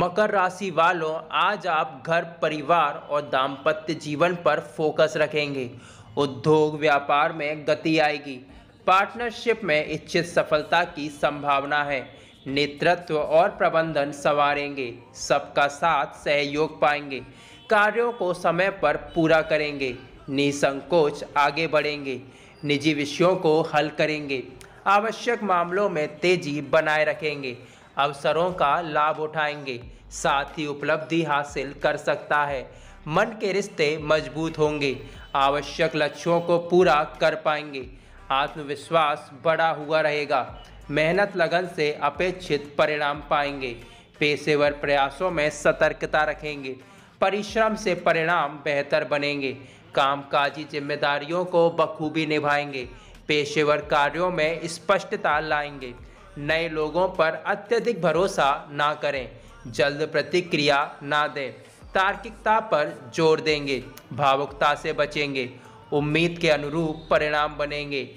मकर राशि वालों आज आप घर परिवार और दाम्पत्य जीवन पर फोकस रखेंगे उद्योग व्यापार में गति आएगी पार्टनरशिप में इच्छित सफलता की संभावना है नेतृत्व और प्रबंधन संवारेंगे सबका साथ सहयोग पाएंगे कार्यों को समय पर पूरा करेंगे निसंकोच आगे बढ़ेंगे निजी विषयों को हल करेंगे आवश्यक मामलों में तेजी बनाए रखेंगे अवसरों का लाभ उठाएंगे साथ ही उपलब्धि हासिल कर सकता है मन के रिश्ते मजबूत होंगे आवश्यक लक्ष्यों को पूरा कर पाएंगे आत्मविश्वास बढ़ा हुआ रहेगा मेहनत लगन से अपेक्षित परिणाम पाएंगे पेशेवर प्रयासों में सतर्कता रखेंगे परिश्रम से परिणाम बेहतर बनेंगे कामकाजी जिम्मेदारियों को बखूबी निभाएंगे पेशेवर कार्यों में स्पष्टता लाएंगे नए लोगों पर अत्यधिक भरोसा ना करें जल्द प्रतिक्रिया ना दें तार्किकता पर जोर देंगे भावुकता से बचेंगे उम्मीद के अनुरूप परिणाम बनेंगे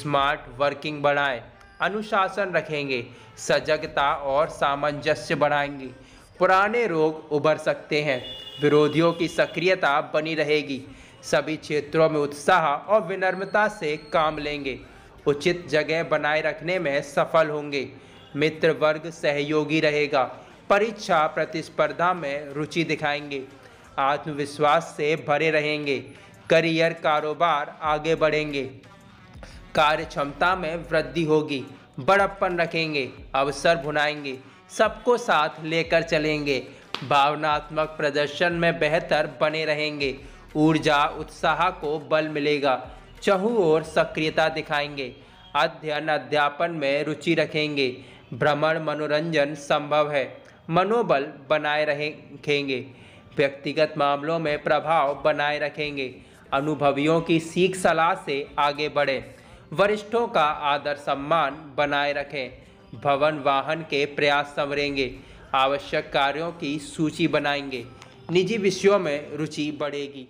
स्मार्ट वर्किंग बढ़ाएं अनुशासन रखेंगे सजगता और सामंजस्य बढ़ाएंगे पुराने रोग उभर सकते हैं विरोधियों की सक्रियता बनी रहेगी सभी क्षेत्रों में उत्साह और विनम्रता से काम लेंगे उचित जगह बनाए रखने में सफल होंगे मित्र वर्ग सहयोगी रहेगा परीक्षा प्रतिस्पर्धा में रुचि दिखाएंगे आत्मविश्वास से भरे रहेंगे करियर कारोबार आगे बढ़ेंगे कार्य क्षमता में वृद्धि होगी बड़प्पन रखेंगे अवसर भुनाएंगे सबको साथ लेकर चलेंगे भावनात्मक प्रदर्शन में बेहतर बने रहेंगे ऊर्जा उत्साह को बल मिलेगा चहु और सक्रियता दिखाएंगे अध्ययन अध्यापन में रुचि रखेंगे भ्रमण मनोरंजन संभव है मनोबल बनाए रखेंगे व्यक्तिगत मामलों में प्रभाव बनाए रखेंगे अनुभवियों की सीख सलाह से आगे बढ़े वरिष्ठों का आदर सम्मान बनाए रखें भवन वाहन के प्रयास संवरेंगे आवश्यक कार्यों की सूची बनाएंगे निजी विषयों में रुचि बढ़ेगी